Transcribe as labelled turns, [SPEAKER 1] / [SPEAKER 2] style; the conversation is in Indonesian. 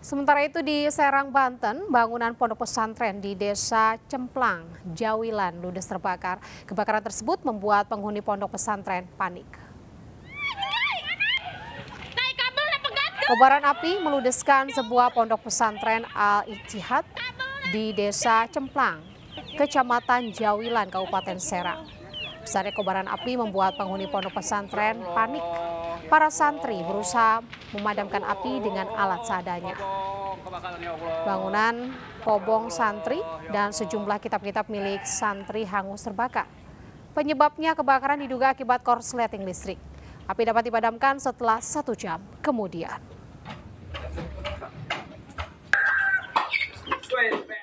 [SPEAKER 1] Sementara itu di Serang, Banten, bangunan pondok pesantren di desa Cemplang, Jawilan, ludes terbakar. Kebakaran tersebut membuat penghuni pondok pesantren panik. Kobaran api meludeskan sebuah pondok pesantren al ijtihad di desa Cemplang, kecamatan Jawilan, Kabupaten Serang. Besarnya kobaran api membuat penghuni pondok pesantren panik. Para santri berusaha memadamkan api dengan alat seadanya. Bangunan kobong santri dan sejumlah kitab-kitab milik santri hangus terbakar. Penyebabnya kebakaran diduga akibat korsleting listrik. Api dapat dipadamkan setelah satu jam kemudian.